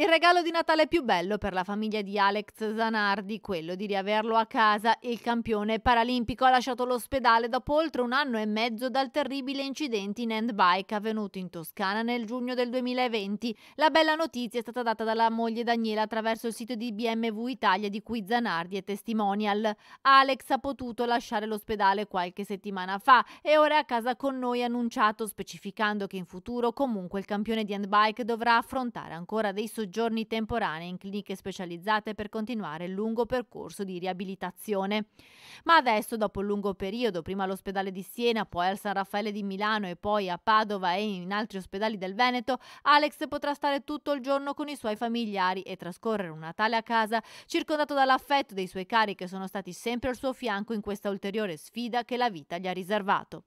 Il regalo di Natale più bello per la famiglia di Alex Zanardi, quello di riaverlo a casa, il campione paralimpico ha lasciato l'ospedale dopo oltre un anno e mezzo dal terribile incidente in handbike avvenuto in Toscana nel giugno del 2020. La bella notizia è stata data dalla moglie Daniela attraverso il sito di BMW Italia di cui Zanardi è testimonial. Alex ha potuto lasciare l'ospedale qualche settimana fa e ora è a casa con noi annunciato specificando che in futuro comunque il campione di handbike dovrà affrontare ancora dei soggetti soggiorni temporanei in cliniche specializzate per continuare il lungo percorso di riabilitazione. Ma adesso, dopo un lungo periodo, prima all'ospedale di Siena, poi al San Raffaele di Milano e poi a Padova e in altri ospedali del Veneto, Alex potrà stare tutto il giorno con i suoi familiari e trascorrere un Natale a casa circondato dall'affetto dei suoi cari che sono stati sempre al suo fianco in questa ulteriore sfida che la vita gli ha riservato.